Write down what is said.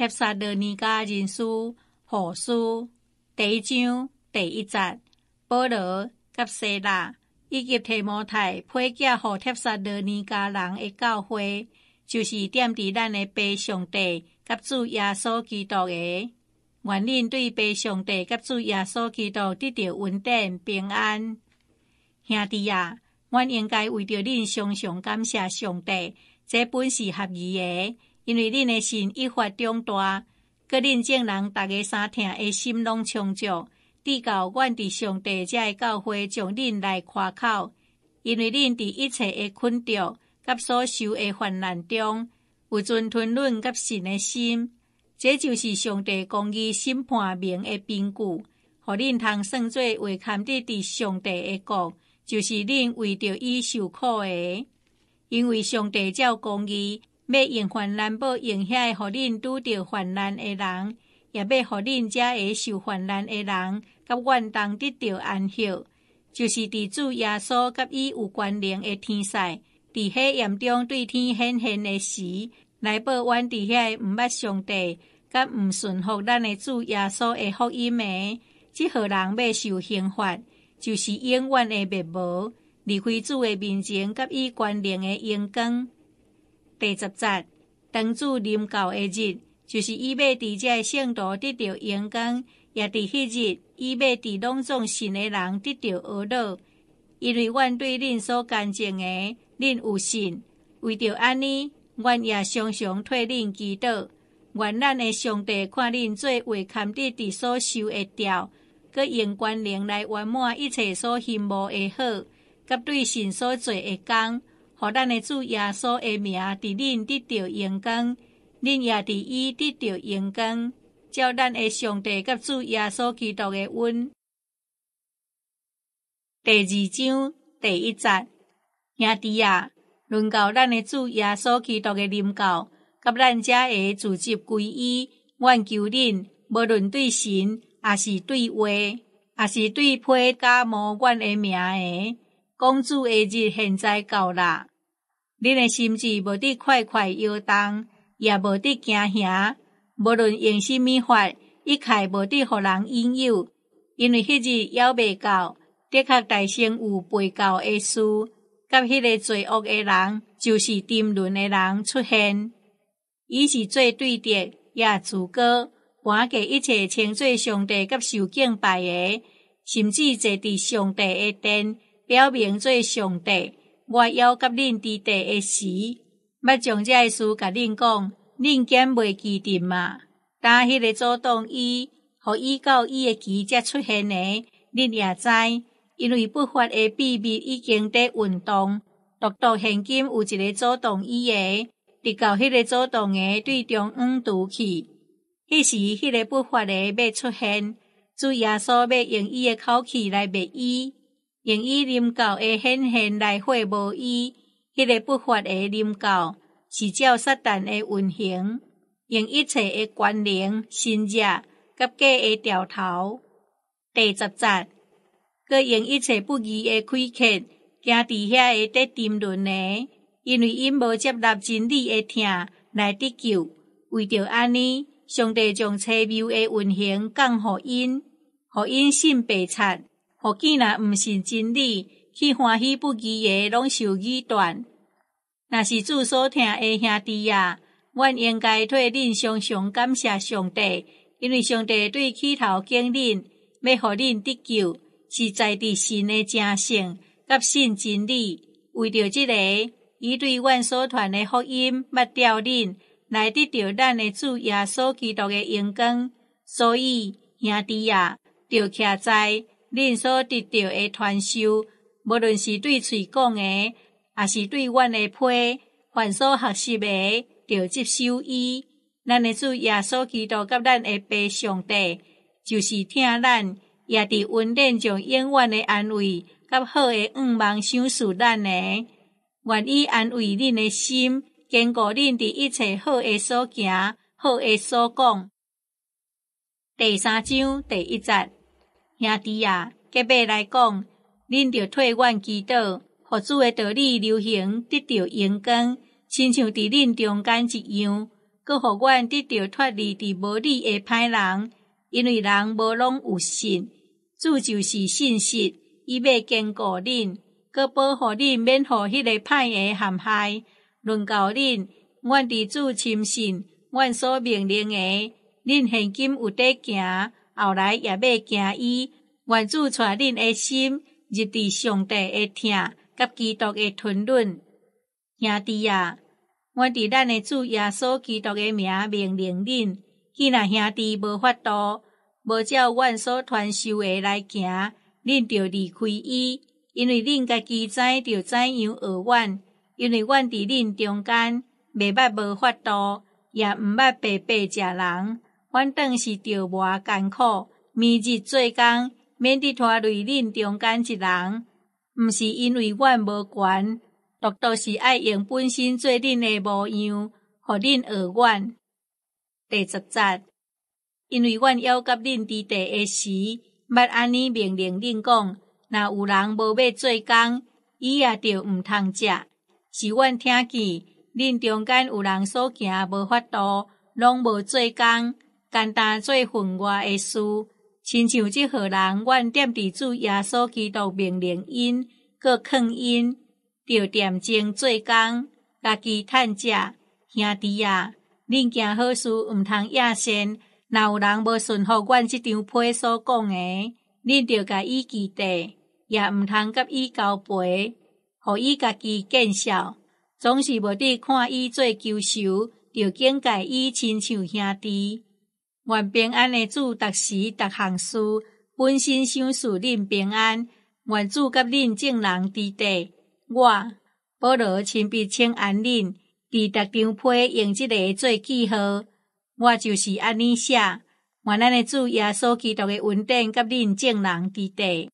帖撒罗尼迦人书，何书第一章第一节，保罗甲西拉以及提摩太，配件互帖撒罗尼迦人的教会，就是点伫咱的父上帝甲主耶稣基督的，愿恁对父上帝甲主耶稣基督得到稳定平安。兄弟啊，阮应该为着恁常常感谢上帝，这本是合宜的。因为恁诶心一发重大，各恁众人逐个三听诶，心拢充足，直到阮伫上帝遮会教会将恁来夸口。因为恁伫一切诶困着甲所受诶患难中，有阵吞论甲神诶心，这就是上帝公义审判明诶根据，互恁通算做为堪得伫上帝诶国，就是恁为着伊受苦诶，因为上帝照公义。要用患难报，用遐个互恁拄着患难诶人，也要互恁遮个受患难诶人，甲阮当得到安息。就是主耶稣甲伊有关联诶天使，伫黑暗中对天显现诶时，来报冤。伫遐毋捌上帝甲毋顺服咱诶主耶稣诶福音诶，即号人要受刑罚，就是永远诶灭无，离开主诶面前甲伊关联诶阴光。第十节，当主临教的日，就是伊要伫遮圣徒得到勇敢，也伫迄日，伊要伫拢众信的人得到安乐。因为阮对恁所干净的，恁有信。为着安尼，阮也常常替恁祈祷。愿咱的上帝看恁做为堪得伫所受的调，佮用观灵来圆满一切所羡慕的好，佮对神所做诶工。互咱诶主耶稣诶名，伫恁得到勇敢，恁也伫伊得到勇敢。照咱诶上帝甲主耶稣基督诶恩。第二章第一节，兄弟啊，论到咱诶主耶稣基督诶灵教，甲咱遮个组织归依，愿求恁无论对神，也是对话，也是对配加无阮诶名诶，公主诶日现在到啦。恁诶心智无伫快快摇动，也无伫惊吓。无论用甚物法，一概无伫互人引有，因为迄日还未到的确，大生有背教诶事，甲迄个罪恶诶人，就是沉沦诶人出现。伊是最对的，也足够我给一切称作上帝甲受敬拜诶，甚至坐伫上帝诶殿，表明做上帝。我抑甲恁伫第一时，要将遮个事甲恁讲，恁敢袂记得嘛？当迄个主党伊，互伊到伊诶奇迹出现呢？恁也知，因为不法诶秘密已经在运动，独独现今有一个主党伊诶，直到迄个主党诶对中央拄去，迄时迄个不法诶要出现，主耶稣要用伊诶口气来灭伊。用伊啉教的显现来回无依，迄个不法的啉教是照撒旦的运行，用一切的关联、信者甲假的调头。第十节，佮用一切不义的亏欠，惊伫遐的得沉沦呢，因为因无接纳真理的听来得救。为着安尼，上帝将奇谬的运行降乎因，互因信被拆。互囝若毋信真理，去欢喜不羁诶，拢受耳断。若是主所听诶兄弟啊，阮应该替恁常常感谢上帝，因为上帝对乞头经恁，要互恁得救，是在伫神诶真性甲信真理。为着即个，伊对阮所传诶福音，捌掉恁来得到咱诶主耶稣基督诶荣光。所以兄弟啊，着徛在。恁所得到的传授，无论是对嘴讲的，还是对阮的批，凡所学习的，着接收伊。咱的主耶稣基督甲咱的父上帝，就是听咱，也伫稳定中永远的安慰，甲好的愿望相事咱的，愿意安慰恁的心，坚固恁的一切好的所行、好的所讲。第三章第一节。兄弟啊，结尾来讲，恁着替阮祈祷，佛祖诶道理流行得到永光，亲像伫恁中间一样，佮互阮得到脱离伫无理诶歹人，因为人无拢有信，主就是信实，伊要坚固恁，佮保护恁，免互迄个歹个陷害。论到恁，阮伫主深信，阮所命令个，恁现今有底行。后来也要行，伊愿主带恁的心入伫上帝的听，甲基督的吞论，兄弟啊，阮伫咱的主耶稣基督的名命令恁，既然兄弟无法度，无照阮所传授的来行，恁着离开伊，因为恁家己知着怎样学阮，因为阮伫恁中间，未捌无法度，也毋捌白白食人。阮当是着偌艰苦，每日做工，免得拖累恁中间一人。毋是因为阮无权，独独是爱用本身做恁的模样，互恁学阮。第十节，因为阮要甲恁伫地时，捌安尼命令恁讲，若有人无要做工，伊也着毋通食。是阮听见恁中间有人所行无法度，拢无做工。简单做份外的事，亲像即号人，阮点地主耶稣基督命令因，搁劝因着点精做工，家己趁食。兄弟啊，恁行好事，毋通厌嫌。若有人无顺服阮即张批所讲诶，恁着甲伊记地，也毋通甲伊交陪，互伊家己见笑。总是无伫看伊做救赎，着警戒伊亲像兄弟。愿平安的主，逐时、逐行事，本心想事恁平安。愿主甲恁正人伫地。我保罗亲笔请安恁，伫逐张批用即个做记号。我就是安尼写。愿咱的主耶稣基督的稳定甲恁正人伫地。